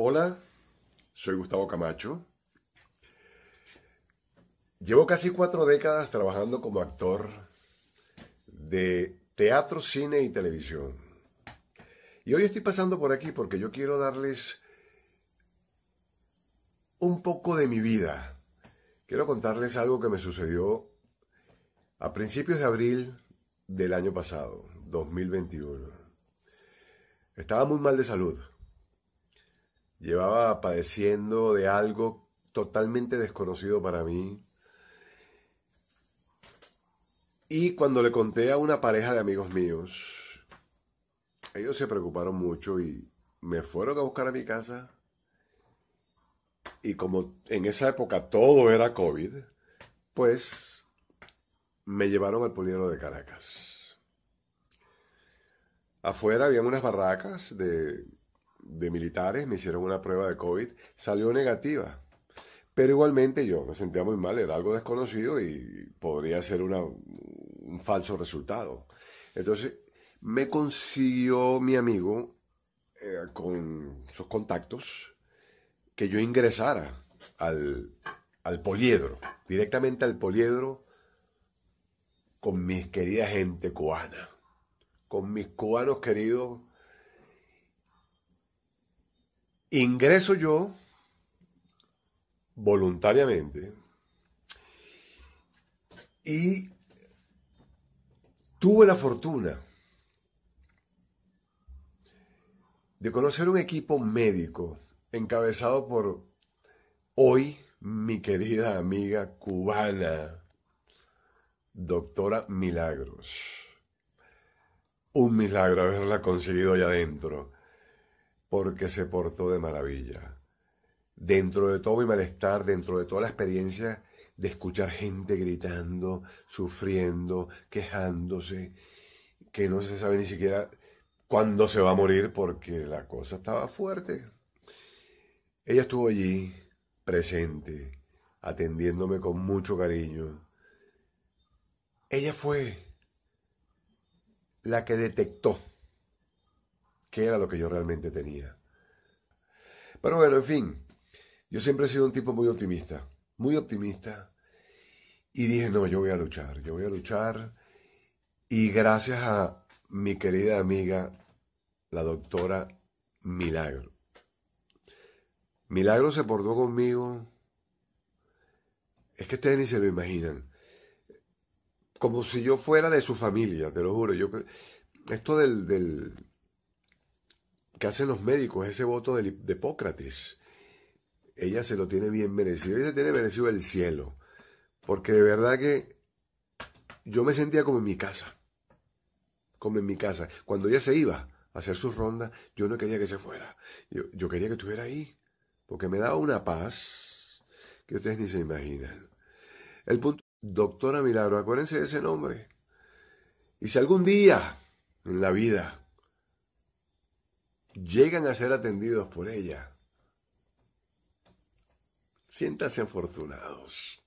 Hola, soy Gustavo Camacho. Llevo casi cuatro décadas trabajando como actor de teatro, cine y televisión. Y hoy estoy pasando por aquí porque yo quiero darles un poco de mi vida. Quiero contarles algo que me sucedió a principios de abril del año pasado, 2021. Estaba muy mal de salud. Llevaba padeciendo de algo totalmente desconocido para mí. Y cuando le conté a una pareja de amigos míos, ellos se preocuparon mucho y me fueron a buscar a mi casa. Y como en esa época todo era COVID, pues me llevaron al poliedro de Caracas. Afuera había unas barracas de de militares, me hicieron una prueba de COVID, salió negativa. Pero igualmente yo me sentía muy mal, era algo desconocido y podría ser un falso resultado. Entonces me consiguió mi amigo eh, con sus contactos que yo ingresara al, al poliedro, directamente al poliedro con mis querida gente cubana, con mis cubanos queridos ingreso yo voluntariamente y tuve la fortuna de conocer un equipo médico encabezado por hoy mi querida amiga cubana, doctora Milagros. Un milagro haberla conseguido allá adentro porque se portó de maravilla. Dentro de todo mi malestar, dentro de toda la experiencia de escuchar gente gritando, sufriendo, quejándose, que no se sabe ni siquiera cuándo se va a morir porque la cosa estaba fuerte. Ella estuvo allí, presente, atendiéndome con mucho cariño. Ella fue la que detectó que era lo que yo realmente tenía. Pero bueno, en fin, yo siempre he sido un tipo muy optimista, muy optimista, y dije, no, yo voy a luchar, yo voy a luchar, y gracias a mi querida amiga, la doctora Milagro. Milagro se portó conmigo, es que ustedes ni se lo imaginan, como si yo fuera de su familia, te lo juro, yo... Esto del que hacen los médicos, ese voto de, Hipócrates. Ella se lo tiene bien merecido, ella se tiene merecido el cielo, porque de verdad que yo me sentía como en mi casa, como en mi casa. Cuando ella se iba a hacer su ronda, yo no quería que se fuera, yo, yo quería que estuviera ahí, porque me daba una paz que ustedes ni se imaginan. El punto, doctora Milagro, acuérdense de ese nombre. Y si algún día en la vida llegan a ser atendidos por ella. Siéntase afortunados.